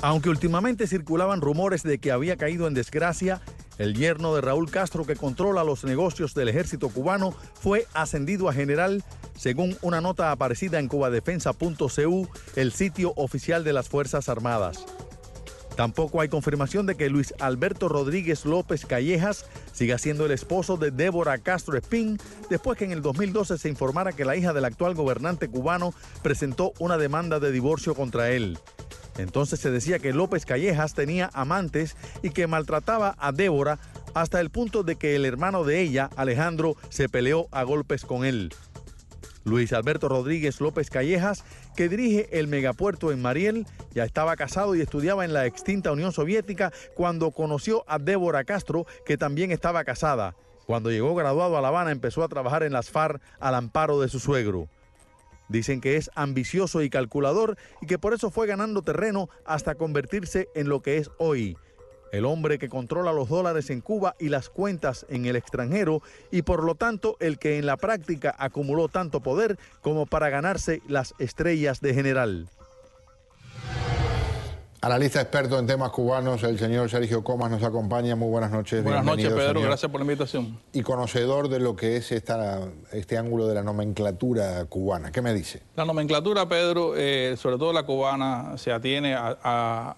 Aunque últimamente circulaban rumores de que había caído en desgracia, el yerno de Raúl Castro, que controla los negocios del ejército cubano, fue ascendido a general, según una nota aparecida en cubadefensa.cu, el sitio oficial de las Fuerzas Armadas. Tampoco hay confirmación de que Luis Alberto Rodríguez López Callejas siga siendo el esposo de Débora Castro Espín, después que en el 2012 se informara que la hija del actual gobernante cubano presentó una demanda de divorcio contra él. Entonces se decía que López Callejas tenía amantes y que maltrataba a Débora hasta el punto de que el hermano de ella, Alejandro, se peleó a golpes con él. Luis Alberto Rodríguez López Callejas, que dirige el megapuerto en Mariel, ya estaba casado y estudiaba en la extinta Unión Soviética cuando conoció a Débora Castro, que también estaba casada. Cuando llegó graduado a La Habana empezó a trabajar en las FARC al amparo de su suegro. Dicen que es ambicioso y calculador y que por eso fue ganando terreno hasta convertirse en lo que es hoy. El hombre que controla los dólares en Cuba y las cuentas en el extranjero y por lo tanto el que en la práctica acumuló tanto poder como para ganarse las estrellas de general. Analista experto en temas cubanos, el señor Sergio Comas nos acompaña. Muy buenas noches. Buenas noches, Pedro. Gracias por la invitación. Y conocedor de lo que es esta, este ángulo de la nomenclatura cubana. ¿Qué me dice? La nomenclatura, Pedro, eh, sobre todo la cubana, se atiene al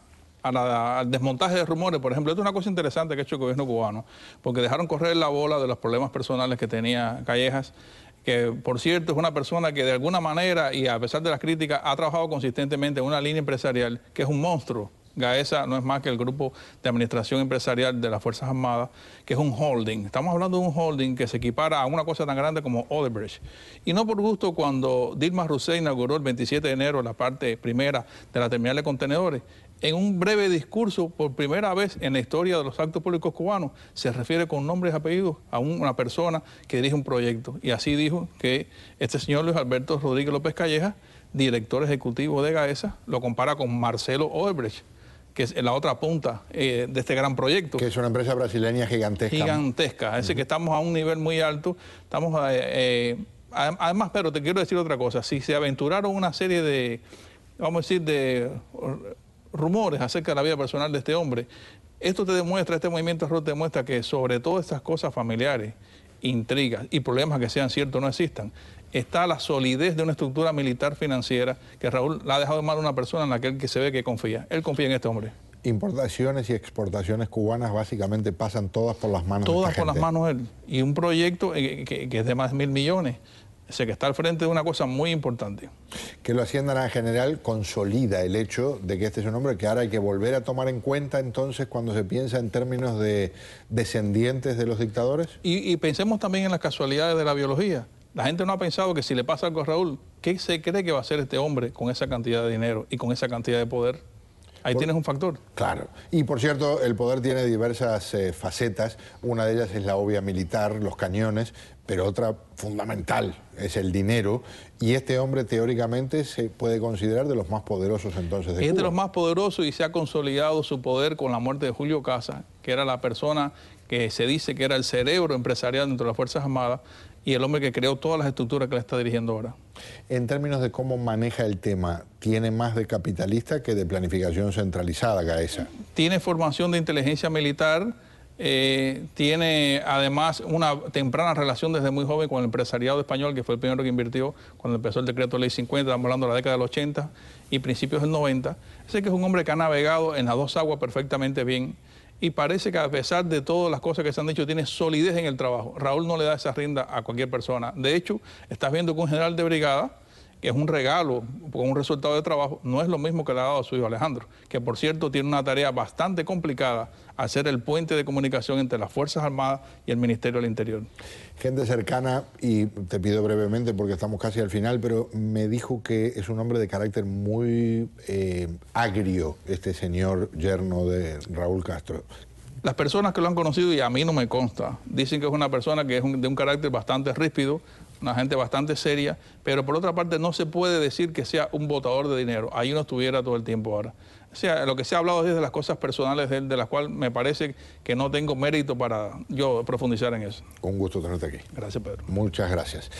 desmontaje de rumores. Por ejemplo, esto es una cosa interesante que ha hecho el gobierno cubano, porque dejaron correr la bola de los problemas personales que tenía Callejas que por cierto es una persona que de alguna manera y a pesar de las críticas ha trabajado consistentemente en una línea empresarial que es un monstruo GAESA no es más que el grupo de administración empresarial de las Fuerzas Armadas, que es un holding. Estamos hablando de un holding que se equipara a una cosa tan grande como Odebrecht. Y no por gusto cuando Dilma Rousseff inauguró el 27 de enero la parte primera de la terminal de contenedores, en un breve discurso, por primera vez en la historia de los actos públicos cubanos, se refiere con nombres y apellidos a una persona que dirige un proyecto. Y así dijo que este señor Luis Alberto Rodríguez López Calleja, director ejecutivo de GAESA, lo compara con Marcelo Odebrecht que es la otra punta eh, de este gran proyecto. Que es una empresa brasileña gigantesca. Gigantesca, es decir, que estamos a un nivel muy alto. Estamos, eh, eh, además, pero te quiero decir otra cosa, si se aventuraron una serie de, vamos a decir, de rumores acerca de la vida personal de este hombre, esto te demuestra, este movimiento te demuestra que sobre todo estas cosas familiares, intrigas y problemas que sean ciertos no existan. Está la solidez de una estructura militar financiera que Raúl la ha dejado de mal una persona en la que él que se ve que confía. Él confía en este hombre importaciones y exportaciones cubanas básicamente pasan todas por las manos todas de gente. por las manos de él y un proyecto eh, que, que, es de más de mil millones Sé que está al frente de una cosa muy importante. Que lo hacienda en general consolida el hecho de que este es un hombre que ahora hay que volver a tomar en cuenta entonces cuando se piensa en términos de descendientes de los dictadores. Y, y pensemos también en las casualidades de la biología. La gente no ha pensado que si le pasa algo a Raúl, ¿qué se cree que va a hacer este hombre con esa cantidad de dinero y con esa cantidad de poder? Ahí tienes un factor. Claro. Y por cierto, el poder tiene diversas eh, facetas. Una de ellas es la obvia militar, los cañones, pero otra fundamental es el dinero. Y este hombre teóricamente se puede considerar de los más poderosos entonces de Es de los más poderosos y se ha consolidado su poder con la muerte de Julio Casa, que era la persona que se dice que era el cerebro empresarial dentro de las Fuerzas Armadas, y el hombre que creó todas las estructuras que la está dirigiendo ahora. En términos de cómo maneja el tema, ¿tiene más de capitalista que de planificación centralizada, Gaesa? Tiene formación de inteligencia militar, eh, tiene además una temprana relación desde muy joven con el empresariado español, que fue el primero que invirtió cuando empezó el decreto ley 50, estamos hablando de la década del 80 y principios del 90. Sé que es un hombre que ha navegado en las dos aguas perfectamente bien y parece que a pesar de todas las cosas que se han dicho, tiene solidez en el trabajo. Raúl no le da esa rienda a cualquier persona. De hecho, estás viendo que un general de brigada que es un regalo con un resultado de trabajo, no es lo mismo que le ha dado a su hijo Alejandro, que por cierto tiene una tarea bastante complicada, hacer el puente de comunicación entre las Fuerzas Armadas y el Ministerio del Interior. Gente cercana, y te pido brevemente porque estamos casi al final, pero me dijo que es un hombre de carácter muy eh, agrio, este señor yerno de Raúl Castro. Las personas que lo han conocido, y a mí no me consta, dicen que es una persona que es de un carácter bastante ríspido, una gente bastante seria, pero por otra parte no se puede decir que sea un votador de dinero. Ahí uno estuviera todo el tiempo ahora. O sea, lo que se ha hablado es de las cosas personales de de las cuales me parece que no tengo mérito para yo profundizar en eso. Con gusto tenerte aquí. Gracias, Pedro. Muchas gracias.